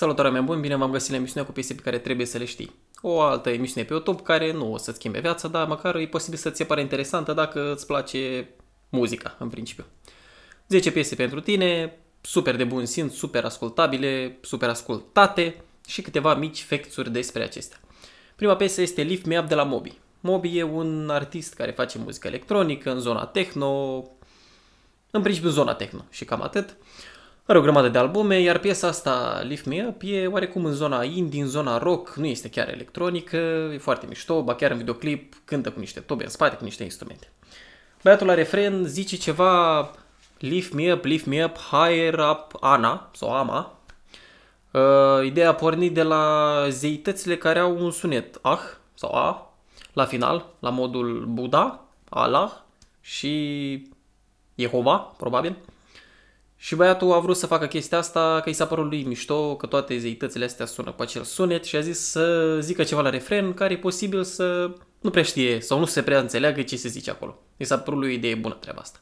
Salutare, oameni buni, bine v-am găsit la emisiunea cu piese pe care trebuie să le știi. O altă emisiune pe YouTube care nu o să-ți schimbe viața, dar măcar e posibil să ți pare interesantă dacă îți place muzica, în principiu. 10 piese pentru tine, super de bun simț, super ascultabile, super ascultate și câteva mici fecțuri despre acestea. Prima piesă este Lift Me Up de la Moby. Moby e un artist care face muzică electronică în zona techno, în principiu zona techno și cam atât. Uh, are o grămadă de albume, iar piesa asta, Lift Me Up, e oarecum în zona indie, în zona rock, nu este chiar electronică, e foarte mișto, ba chiar în videoclip cântă cu niște tobe în spate, cu niște instrumente. Băiatul la refren zice ceva Lift Me Up, Lift Me Up, Higher Up Ana sau Ama. Uh, ideea a pornit de la zeitățile care au un sunet ah sau a la final, la modul Buddha, Allah și Jehova, probabil. Și băiatul a vrut să facă chestia asta, că i s-a părut lui mișto, că toate zeitățile astea sună cu acel sunet și a zis să zică ceva la refren care e posibil să nu prea știe sau nu se prea înțeleagă ce se zice acolo. I s-a părut lui o idee bună treaba asta.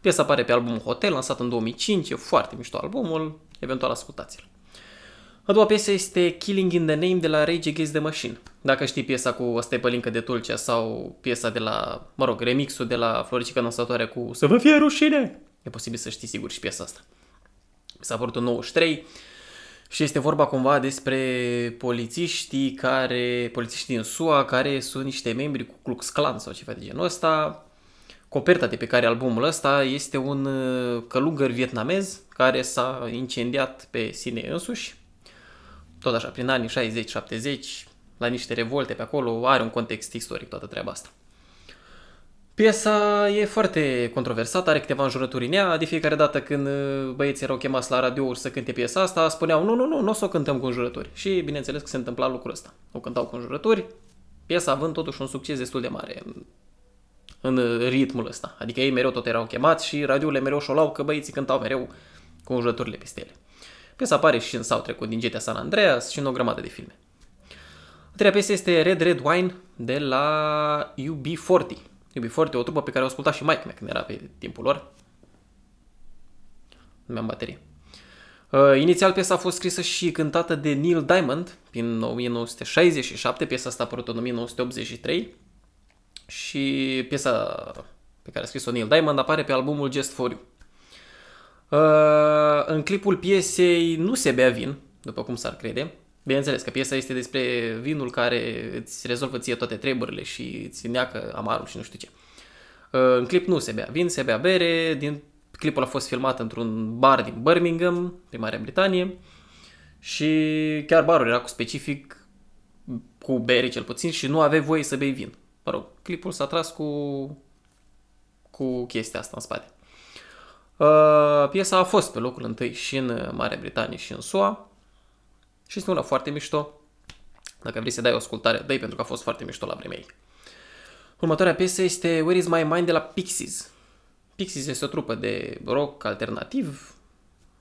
Piesa apare pe albumul Hotel, lansat în 2005, e foarte mișto albumul, eventual ascultați-l. A doua piesă este Killing in the Name de la Rage Against the Machine. Dacă știi piesa cu e pălincă de Tulcea sau piesa de la, mă rog, remixul de la Floricica Năsătoare cu Să vă fie rușine! E posibil să știi sigur și piesa asta. S-a apărut în 93 și este vorba cumva despre polițiștii care, polițiștii în SUA care sunt niște membri cu Klux Klan sau ceva de genul ăsta. Coperta de pe care albumul ăsta este un uh, călugăr vietnamez care s-a incendiat pe sine însuși. Tot așa, prin anii 60-70, la niște revolte pe acolo, are un context istoric toată treaba asta. Piesa e foarte controversată, are câteva înjurături în ea. De fiecare dată când uh, băieții erau chemați la radio să cânte piesa asta, spuneau nu, nu, nu, nu o să o cântăm cu înjurături. Și bineînțeles că se întâmpla lucrul ăsta. O cântau cu înjurături, piesa având totuși un succes destul de mare în uh, ritmul ăsta. Adică ei mereu tot erau chemați și radiourile mereu șolau că băieții cântau mereu cu înjurăturile peste ele. Piesa apare și în sau trecut din GTA San Andreas și în o grămadă de filme. A treia piesă este Red Red Wine de la UB40. Iubi foarte o trupă pe care o asculta și Mike mea când era pe timpul lor. Nu mi-am baterie. Uh, inițial piesa a fost scrisă și cântată de Neil Diamond prin 1967, piesa asta a apărut în 1983 și piesa pe care a scris-o Neil Diamond apare pe albumul Just For You. Uh, în clipul piesei nu se bea vin, după cum s-ar crede, Bineînțeles că piesa este despre vinul care îți rezolvă ție toate treburile și îți neacă amarul și nu știu ce. Uh, în clip nu se bea vin, se bea bere. Din clipul a fost filmat într-un bar din Birmingham, pe Marea Britanie. Și chiar barul era cu specific cu bere cel puțin și nu avea voie să bei vin. Mă rog, clipul s-a tras cu, cu chestia asta în spate. Uh, piesa a fost pe locul întâi și în Marea Britanie și în SUA și este una foarte mișto. Dacă vrei să dai o ascultare, dai pentru că a fost foarte mișto la vremea ei. Următoarea piesă este Where is my mind de la Pixies. Pixies este o trupă de rock alternativ,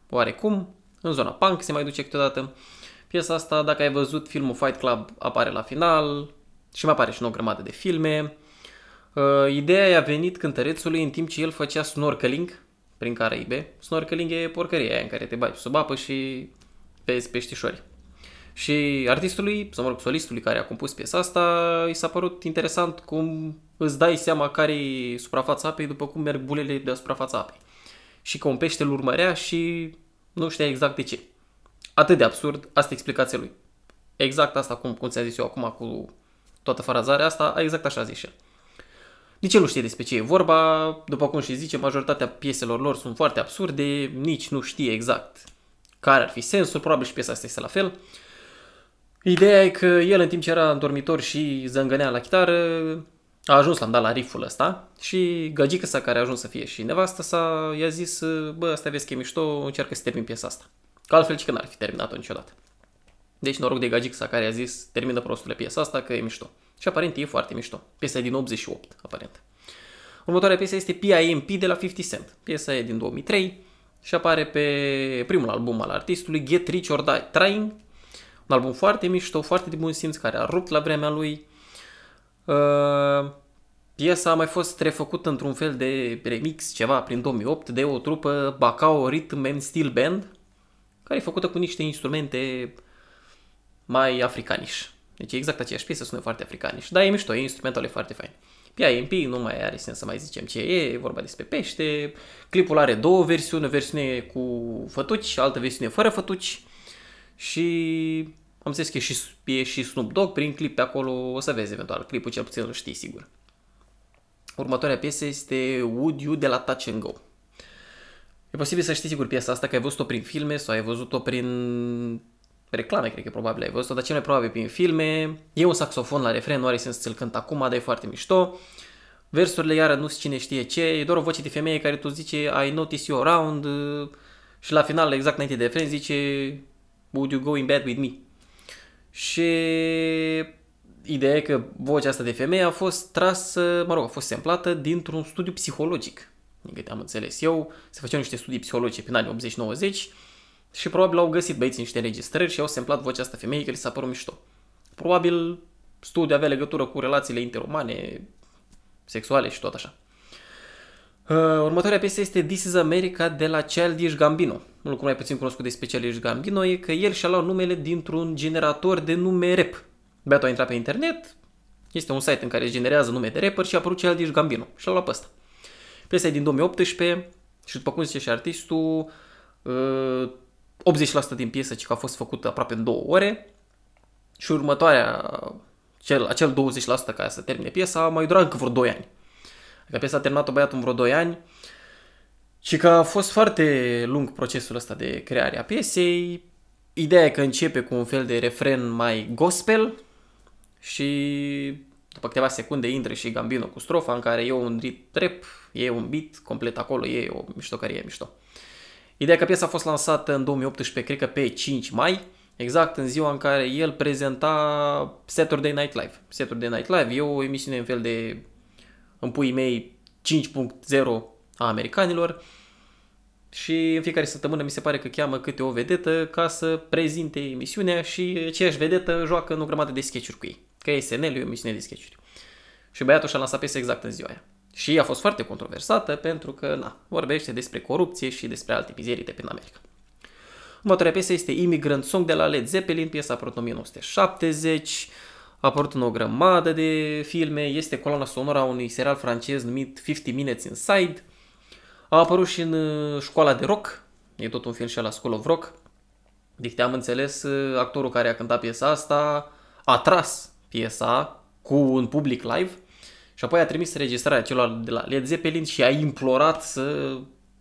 oarecum, în zona punk se mai duce câteodată. Piesa asta, dacă ai văzut filmul Fight Club, apare la final și mai apare și în o grămadă de filme. Uh, ideea i-a venit cântărețului în timp ce el făcea snorkeling prin Caraibe. Snorkeling e porcăria aia în care te bagi sub apă și vezi peștișori. Și artistului, sau mă rog, solistului care a compus piesa asta, i s-a părut interesant cum îți dai seama care e suprafața apei după cum merg bulele de suprafața apei. Și că un pește îl urmărea și nu știa exact de ce. Atât de absurd, asta explicația lui. Exact asta, cum, cum ți a zis eu acum cu toată farazarea asta, exact așa zice. Nici el nu știe despre ce e vorba, după cum și zice, majoritatea pieselor lor sunt foarte absurde, nici nu știe exact care ar fi sensul, probabil și piesa asta este la fel. Uh, Ideea e că el, în timp ce era în dormitor și zângănea la chitară, a ajuns, la dat la riful ăsta și gagica sa care a ajuns să fie și nevastă sa i-a zis, bă, asta vezi că e mișto, încearcă să termin piesa asta. Că altfel și că n-ar fi terminat-o niciodată. Deci noroc de gagica sa care a zis, termină prostule piesa asta că e mișto. Și aparent e foarte mișto. Piesa e din 88, aparent. Următoarea piesă este PIMP de la 50 Cent. Piesa e din 2003 și apare pe primul album al artistului Get Rich or Die Trying, un album foarte mișto, foarte de bun simț, care a rupt la vremea lui. Uh, piesa a mai fost refăcută într-un fel de remix, ceva, prin 2008, de o trupă Bacao Rhythm and Steel Band, care e făcută cu niște instrumente mai africaniși. Deci exact aceeași piesă, sună foarte africaniș. Dar e mișto, e instrumentale foarte fain. PIMP nu mai are sens să mai zicem ce e, e vorba despre pește. Clipul are două versiuni, o versiune cu fătuci, altă versiune fără fătuci. Și am zis că e și, e și Snoop Dogg prin clip pe acolo, o să vezi eventual, clipul cel puțin îl știi sigur. Următoarea piesă este Would You de la Touch and Go. E posibil să știi sigur piesa asta, că ai văzut-o prin filme sau ai văzut-o prin reclame, cred că probabil ai văzut-o, dar cel mai probabil prin filme. E un saxofon la refren, nu are sens să-l cânt acum, dar e foarte mișto. Versurile iară nu cine știe ce, e doar o voce de femeie care tu zice I notice you around uh, și la final, exact înainte de refren, zice Would you go in bed with me? și ideea e că vocea asta de femeie a fost trasă, mă rog, a fost semplată dintr-un studiu psihologic. Din câte am înțeles eu, se făceau niște studii psihologice prin anii 80-90 și probabil au găsit băieții niște înregistrări și au semplat vocea asta că care s-a părut mișto. Probabil studiul avea legătură cu relațiile interumane, sexuale și tot așa. Uh, următoarea piesă este This is America de la Childish Gambino. Un lucru mai puțin cunoscut de specialiști Gambino e că el și-a luat numele dintr-un generator de nume rap. Beatul a intrat pe internet, este un site în care generează nume de rapper și a apărut Childish Gambino și a luat pe ăsta. Piesa e din 2018 și după cum zice și artistul, 80% uh, din piesă ce a fost făcută aproape în două ore și următoarea, cel, acel 20% ca să termine piesa, a mai durat încă vreo 2 ani. Adică piesa a terminat-o băiatul în vreo 2 ani și că a fost foarte lung procesul ăsta de creare a piesei. Ideea e că începe cu un fel de refren mai gospel și după câteva secunde intră și Gambino cu strofa în care e un trap, e un beat complet acolo, e o e mișto. Ideea că piesa a fost lansată în 2018, cred că pe 5 mai, exact în ziua în care el prezenta Saturday Night Live. Saturday Night Live e o emisiune în fel de în puii mei 5.0 a americanilor și în fiecare săptămână mi se pare că cheamă câte o vedetă ca să prezinte emisiunea și aceeași vedetă joacă în o grămadă de sketch cu ei. Că SNL e o emisiune de sketch -uri. Și băiatul și-a lansat piesa exact în ziua aia. Și a fost foarte controversată pentru că, na, vorbește despre corupție și despre alte mizerii de prin America. Următoarea piesă este Immigrant Song de la Led Zeppelin, piesa apărut în 1970 a apărut în o grămadă de filme, este coloana sonoră a unui serial francez numit 50 Minutes Inside, a apărut și în uh, Școala de Rock, e tot un film și la School of Rock, deci am înțeles, uh, actorul care a cântat piesa asta a tras piesa cu un public live și apoi a trimis registrarea celor de la Led Zeppelin și a implorat să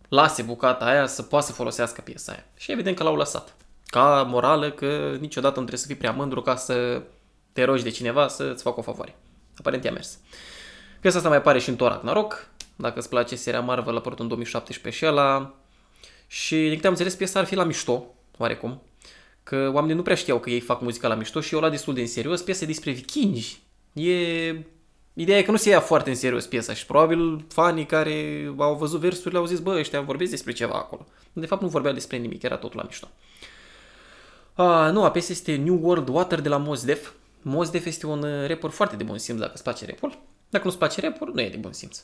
lase bucata aia să poată să folosească piesa aia. Și evident că l-au lăsat. Ca morală că niciodată nu trebuie să fii prea mândru ca să te rogi de cineva să-ți facă o favoare. Aparent i-a mers. Piesa asta mai apare și în Thor Ragnarok, dacă îți place seria Marvel, la apărut în 2017 și ăla. Și din câte am înțeles, piesa ar fi la mișto, oarecum. Că oamenii nu prea știau că ei fac muzica la mișto și eu la destul de în serios. Piesa e despre vikingi. E... Ideea e că nu se ia foarte în serios piesa și probabil fanii care au văzut versurile au zis, bă, ăștia vorbesc despre ceva acolo. De fapt nu vorbea despre nimic, era totul la mișto. A, nu, piesa este New World Water de la Mos Def Mozdef este un uh, rapper foarte de bun simț dacă îți place rapul. Dacă nu-ți place rapul, nu e de bun simț.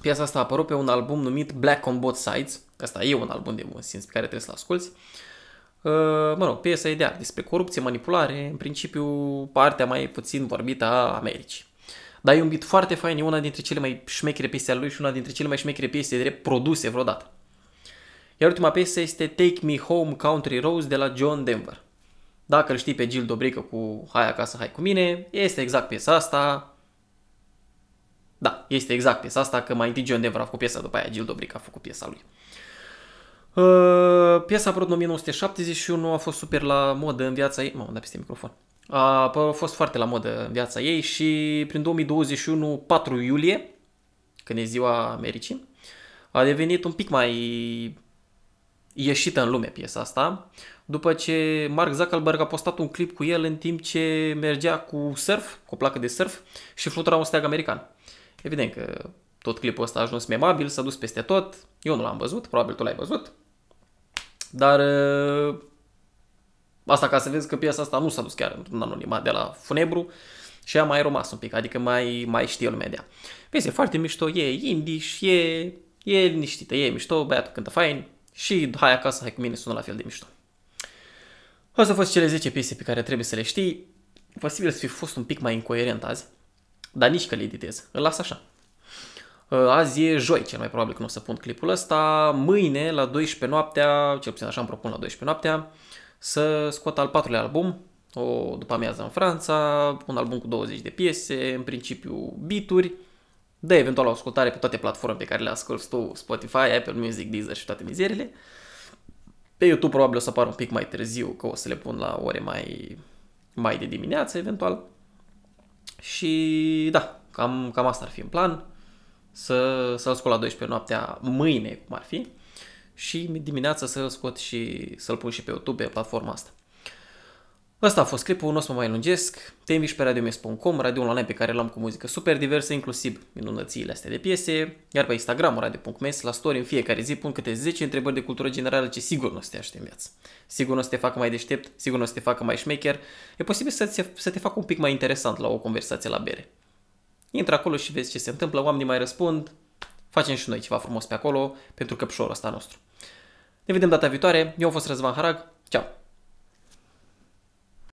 Piesa asta a apărut pe un album numit Black on Both Sides. Asta e un album de bun simț pe care trebuie să-l asculti. Uh, mă rog, piesa e de despre corupție, manipulare, în principiu partea mai puțin vorbită a Americii. Dar e un beat foarte fain, e una dintre cele mai șmechere piese ale lui și una dintre cele mai șmechere piese de produse vreodată. Iar ultima piesă este Take Me Home Country Rose de la John Denver. Dacă îl știi pe Gil Dobrică cu Hai acasă, hai cu mine, este exact piesa asta. Da, este exact piesa asta, că mai întâi John Denver a făcut piesa, după aia Gil Dobrică a făcut piesa lui. Uh, piesa a apărut în 1971, a fost super la modă în viața ei. M-am dat peste microfon. A, a fost foarte la modă în viața ei și prin 2021, 4 iulie, când e ziua Americii, a devenit un pic mai ieșită în lume piesa asta. Uh, după ce Mark Zuckerberg a postat un clip cu el în timp ce mergea cu surf, cu o placă de surf și flutura un steag american. Evident că tot clipul ăsta a ajuns memabil, s-a dus peste tot, eu nu l-am văzut, probabil tu l-ai văzut, dar ă, asta ca să vezi că piesa asta nu s-a dus chiar într-un anonimat de la Funebru și a mai rămas un pic, adică mai, mai știe lumea de ea. Piesa e foarte mișto, e indie și e, e liniștită, e mișto, băiatul cântă fain și hai acasă, hai cu mine sună la fel de mișto. Asta au fost cele 10 piese pe care trebuie să le știi. Posibil să fi fost un pic mai incoerent azi, dar nici că le editez. Îl las așa. Uh, azi e joi, cel mai probabil că nu o să pun clipul ăsta. Mâine, la 12 noaptea, cel puțin așa îmi propun la 12 noaptea, să scot al patrulea album, o după amiază în Franța, un album cu 20 de piese, în principiu bituri, de eventual o ascultare pe toate platformele pe care le asculti tu, Spotify, Apple Music, Deezer și toate mizerile. Pe YouTube probabil o să apară un pic mai târziu, că o să le pun la ore mai, mai de dimineață, eventual. Și da, cam, cam asta ar fi în plan. Să, să-l scot la 12 noaptea mâine, cum ar fi. Și dimineața să-l scot și să-l pun și pe YouTube, pe platforma asta. Asta a fost clipul, nu o să mă mai lungesc. Te invit și pe radiomes.com, radio online pe care l-am cu muzică super diversă, inclusiv minunățiile astea de piese, iar pe Instagram radio.mes, la story în fiecare zi pun câte 10 întrebări de cultură generală ce sigur nu o să te aștept în viață. Sigur nu o să te facă mai deștept, sigur nu o să te facă mai șmecher, e posibil să, te, să te facă un pic mai interesant la o conversație la bere. Intră acolo și vezi ce se întâmplă, oamenii mai răspund, facem și noi ceva frumos pe acolo pentru căpșorul ăsta nostru. Ne vedem data viitoare, eu am fost Răzvan Harag, ceau!